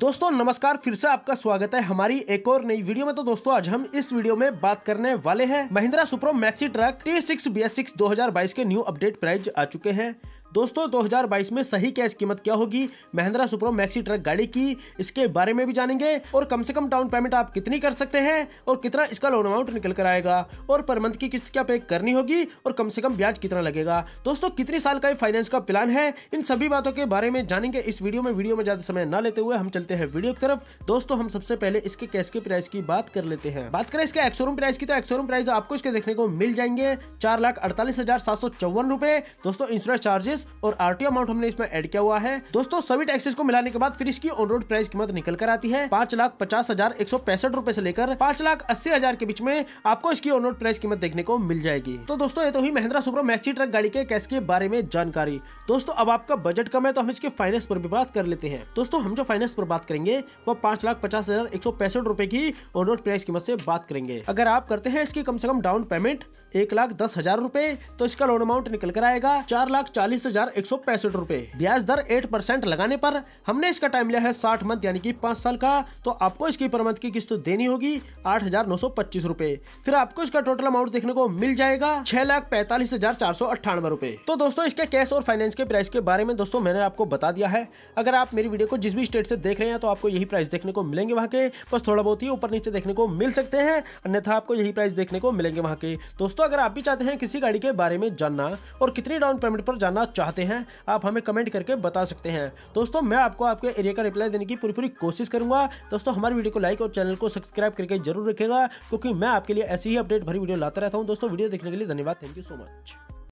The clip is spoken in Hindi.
दोस्तों नमस्कार फिर से आपका स्वागत है हमारी एक और नई वीडियो में तो दोस्तों आज हम इस वीडियो में बात करने वाले हैं Mahindra Supro maxi truck T six BS एस सिक्स दो के न्यू अपडेट प्राइस आ चुके हैं दोस्तों 2022 में सही कैश कीमत क्या होगी महिंद्रा सुप्रो मैक्सी ट्रक गाड़ी की इसके बारे में भी जानेंगे और कम से कम डाउन पेमेंट आप कितनी कर सकते हैं और कितना इसका लोन अमाउंट निकल कर आएगा और पर मंथ की किस्त क्या पे करनी होगी और कम से कम ब्याज कितना लगेगा दोस्तों कितने साल का फाइनेंस का प्लान है इन सभी बातों के बारे में जानेंगे इस वीडियो में वीडियो में ज्यादा समय न लेते हुए हम चलते हैं वीडियो की तरफ दोस्तों हम सबसे पहले इसके कैश के प्राइस की बात कर लेते हैं बात करें इसके एक्सोरूम प्राइस की तो एक्सोरूम प्राइस आपको इसके देखने को मिल जाएंगे चार लाख अड़तालीस हजार सात सौ चौवन रुपए दोस्तों इंश्योरेंस चार्जेस और आरटीओ अमाउंट हमने इसमें एड किया हुआ है दोस्तों सभी टैक्सेस को मिलाने के बाद फिर इसकी ऑन रोड प्राइस कीमत निकल कर आती है पांच लाख पचास हजार एक सौ पैंसठ रूपए ऐसी लेकर पांच लाख अस्सी हजार के बीच में आपको इसकी ऑन रोड प्राइस कीमत देखने को मिल जाएगी तो दोस्तों ये तो ही महिंद्रा सुपर मैक्सी ट्रक गाड़ी के कैश के बारे में जानकारी दोस्तों अब आपका बजट कम है तो हम इसके फाइनेंस पर भी बात कर लेते हैं दोस्तों हम जो फाइनेंस पर बात करेंगे वो पांच लाख पचास हजार एक सौ पैंसठ रूपए की ऑन रोड प्राइस कीमत ऐसी बात करेंगे अगर आप करते हैं इसकी कम से कम डाउन पेमेंट एक लाख दस हजार रूपए तो इसका लोन अमाउंट निकल कर आएगा चार लाख चालीस उन्नीस ब्याज दर एट परसेंट लगाने पर हमने इसका टाइम लिया है साठ मंथ यानी कि पाँच साल का तो आपको इसकी पर मंथ की किस्त तो देनी होगी आठ हजार नौ सौ पच्चीस रूपए फिर आपको इसका टोटल अमाउंट देखने को मिल जाएगा छह लाख पैंतालीस हजार चार सौ अट्ठानवे रूपए तो दोस्तों इसके कैश और फाइनेंस के प्राइस के बारे में दोस्तों मैंने आपको बता दिया है अगर आप मेरी वीडियो को जिस भी स्टेट से देख रहे हैं तो आपको यही प्राइस देखने को मिलेंगे वहाँ के बस थोड़ा बहुत ही ऊपर नीचे देखने को मिल सकते हैं अन्यथा आपको यही प्राइस देखने को मिलेंगे वहाँ के दोस्तों अगर आप भी चाहते हैं किसी गाड़ी के बारे में जानना और कितनी डाउन पेमेंट पर जाना चाहते हैं आप हमें कमेंट करके बता सकते हैं दोस्तों मैं आपको आपके एरिया का रिप्लाई देने की पूरी पूरी कोशिश करूंगा दोस्तों हमारे वीडियो को लाइक और चैनल को सब्सक्राइब करके जरूर रखेगा क्योंकि मैं आपके लिए ऐसी ही अपडेट भरी वीडियो लाता रहता हूँ दोस्तों वीडियो देखने के लिए धन्यवाद थैंक यू सो मच